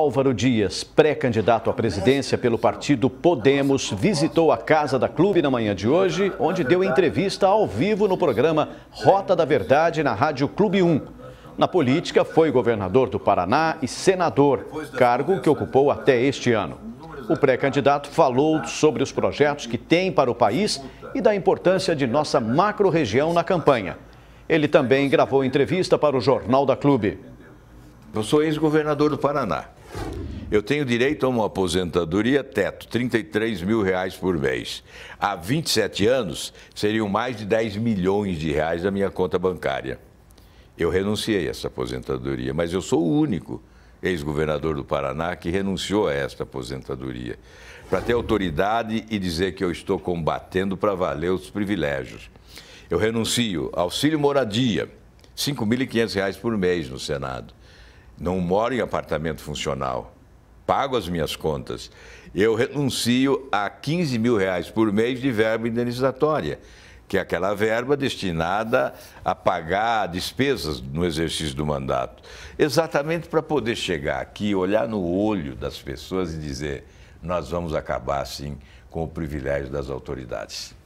Álvaro Dias, pré-candidato à presidência pelo partido Podemos, visitou a casa da clube na manhã de hoje, onde deu entrevista ao vivo no programa Rota da Verdade na Rádio Clube 1. Na política, foi governador do Paraná e senador, cargo que ocupou até este ano. O pré-candidato falou sobre os projetos que tem para o país e da importância de nossa macro-região na campanha. Ele também gravou entrevista para o Jornal da Clube. Eu sou ex-governador do Paraná. Eu tenho direito a uma aposentadoria teto, 33 mil reais por mês. Há 27 anos, seriam mais de 10 milhões de reais da minha conta bancária. Eu renunciei a essa aposentadoria, mas eu sou o único ex-governador do Paraná que renunciou a esta aposentadoria para ter autoridade e dizer que eu estou combatendo para valer os privilégios. Eu renuncio auxílio moradia, R$ 5.500 por mês no Senado. Não moro em apartamento funcional pago as minhas contas. Eu renuncio a 15 mil reais por mês de verba indenizatória, que é aquela verba destinada a pagar despesas no exercício do mandato. Exatamente para poder chegar aqui, olhar no olho das pessoas e dizer: nós vamos acabar, sim, com o privilégio das autoridades.